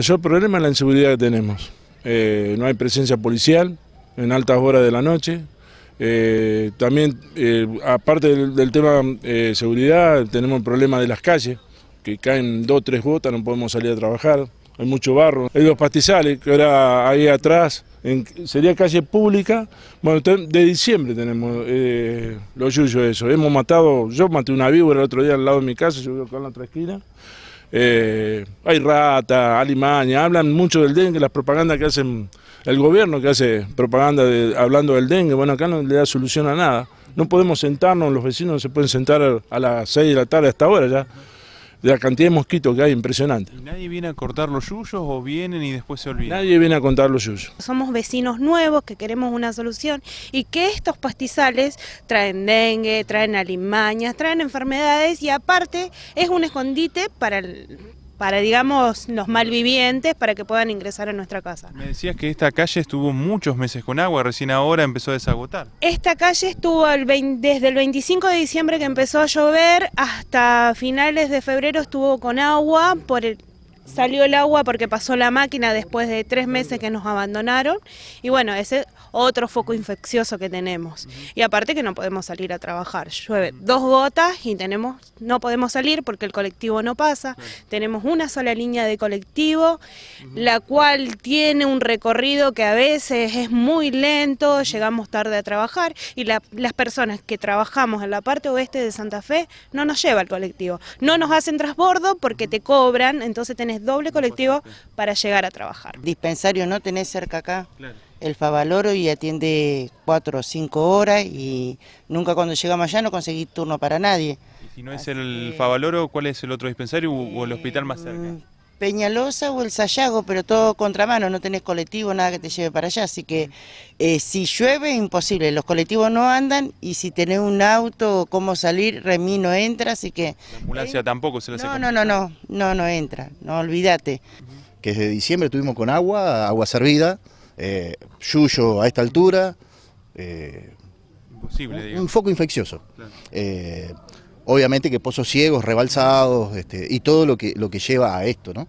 mayor problema es la inseguridad que tenemos. Eh, no hay presencia policial en altas horas de la noche. Eh, también, eh, aparte del, tema tema seguridad, tenemos el problema de las calles, que caen dos o tres gotas, no podemos salir a trabajar, hay mucho barro. Hay dos pastizales, que era ahí atrás, sería calle pública. Bueno, de diciembre tenemos los yuyos eso. Hemos matado, yo maté una víbora el otro día al lado de mi casa, yo vivo acá en la otra esquina. Eh, hay rata, Alimaña, hablan mucho del dengue, las propagandas que hacen el gobierno, que hace propaganda hablando del dengue, bueno, acá no le da solución a nada. No podemos sentarnos, los vecinos no se pueden sentar a las 6 de la tarde hasta ahora ya de la cantidad de mosquitos que hay, impresionante. ¿Nadie viene a cortar los yuyos o vienen y después se olvidan? Nadie viene a contar los yuyos. Somos vecinos nuevos que queremos una solución y que estos pastizales traen dengue, traen alimañas, traen enfermedades y aparte es un escondite para el para, digamos, los malvivientes, para que puedan ingresar a nuestra casa. Me decías que esta calle estuvo muchos meses con agua, recién ahora empezó a desagotar. Esta calle estuvo desde el 25 de diciembre que empezó a llover hasta finales de febrero estuvo con agua por el, salió el agua porque pasó la máquina después de tres meses que nos abandonaron y bueno, ese es otro foco infeccioso que tenemos. Y aparte que no podemos salir a trabajar, llueve dos gotas y tenemos, no podemos salir porque el colectivo no pasa, tenemos una sola línea de colectivo, la cual tiene un recorrido que a veces es muy lento, llegamos tarde a trabajar y las personas que trabajamos en la parte oeste de Santa Fe no nos lleva al colectivo, no nos hacen transbordo porque te cobran, entonces tenés doble colectivo para llegar a trabajar. Dispensario no tenés cerca acá. El Favaloro y atiende cuatro o cinco horas y nunca cuando llegamos allá no conseguí turno para nadie. si no es el Favaloro, cuál es el otro dispensario o el hospital más cerca? Mm, Peñalosa o el Sayago, pero todo contramano, no tenés colectivo, nada que te lleve para allá, así que eh, si llueve, imposible, los colectivos no andan y si tenés un auto, cómo salir, Remi no entra, así que... La ambulancia eh, tampoco se lo hace. No, no, no, no, no, no entra, no olvídate. Que desde diciembre estuvimos con agua, agua servida, eh, yuyo a esta altura, eh, imposible, un foco infeccioso obviamente que pozos ciegos, rebalsados este, y todo lo que, lo que lleva a esto, ¿no?